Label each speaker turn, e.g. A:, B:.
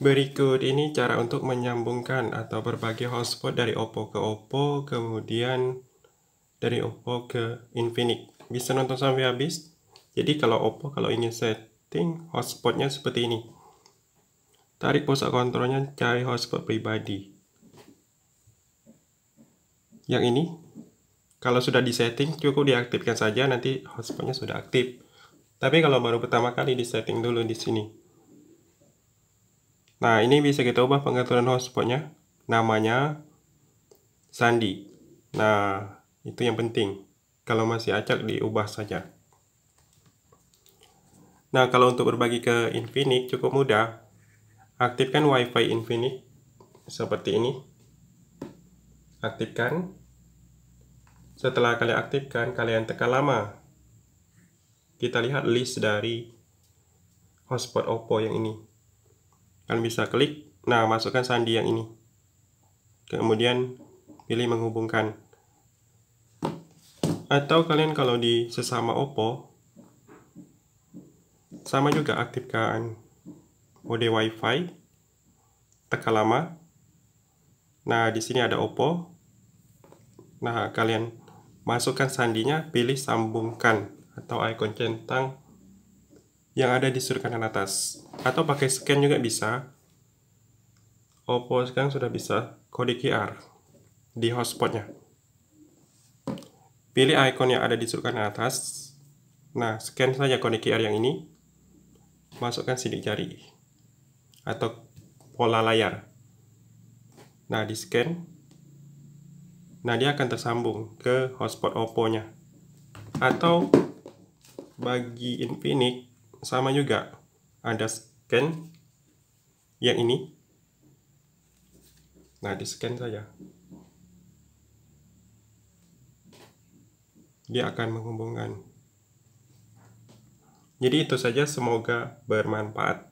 A: Berikut ini cara untuk menyambungkan atau berbagi hotspot dari Oppo ke Oppo, kemudian dari Oppo ke Infinix. Bisa nonton sampai habis. Jadi kalau Oppo kalau ingin setting hotspotnya seperti ini. Tarik pusat kontrolnya cari hotspot pribadi. Yang ini, kalau sudah disetting cukup diaktifkan saja nanti hotspotnya sudah aktif. Tapi kalau baru pertama kali disetting dulu di sini. Nah, ini bisa kita ubah pengaturan hotspotnya. Namanya sandi. Nah, itu yang penting. Kalau masih acak, diubah saja. Nah, kalau untuk berbagi ke Infinix cukup mudah. Aktifkan WiFi Infinix seperti ini. Aktifkan. Setelah kalian aktifkan, kalian tekan lama. Kita lihat list dari hotspot Oppo yang ini kalian bisa klik nah masukkan sandi yang ini kemudian pilih menghubungkan atau kalian kalau di sesama Oppo sama juga aktifkan mode WiFi tekan lama nah di sini ada Oppo nah kalian masukkan sandinya pilih sambungkan atau icon centang yang ada di sudut kanan atas atau pakai scan juga bisa Oppo sekarang sudah bisa kode QR di hotspotnya pilih icon yang ada di sudut kanan atas nah scan saja kode QR yang ini masukkan sidik jari atau pola layar nah di scan nah dia akan tersambung ke hotspot Oppo nya atau bagi Infinix sama juga ada scan yang ini nah di scan saja dia akan menghubungkan jadi itu saja semoga bermanfaat